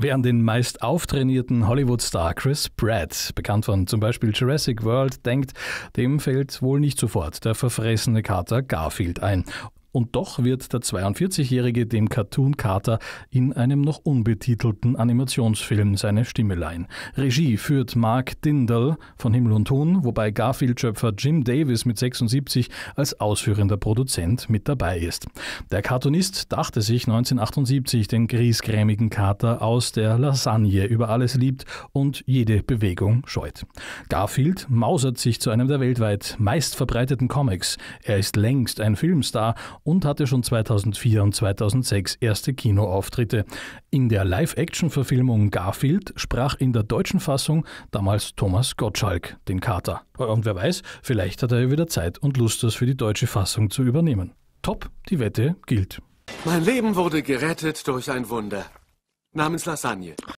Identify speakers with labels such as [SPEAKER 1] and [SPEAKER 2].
[SPEAKER 1] Während den meist auftrainierten Hollywood-Star Chris Pratt, bekannt von zum Beispiel Jurassic World, denkt, dem fällt wohl nicht sofort der verfressene Kater Garfield ein. Und doch wird der 42-Jährige dem Cartoon-Kater in einem noch unbetitelten Animationsfilm seine Stimme leihen. Regie führt Mark Dindal von Himmel und Ton, wobei Garfield-Schöpfer Jim Davis mit 76 als ausführender Produzent mit dabei ist. Der Cartoonist dachte sich 1978 den griesgrämigen Kater aus der Lasagne über alles liebt und jede Bewegung scheut. Garfield mausert sich zu einem der weltweit meistverbreiteten Comics. Er ist längst ein Filmstar und hatte schon 2004 und 2006 erste Kinoauftritte. In der Live-Action-Verfilmung Garfield sprach in der deutschen Fassung damals Thomas Gottschalk den Kater. Und wer weiß, vielleicht hat er ja wieder Zeit und Lust, das für die deutsche Fassung zu übernehmen. Top, die Wette gilt.
[SPEAKER 2] Mein Leben wurde gerettet durch ein Wunder namens Lasagne.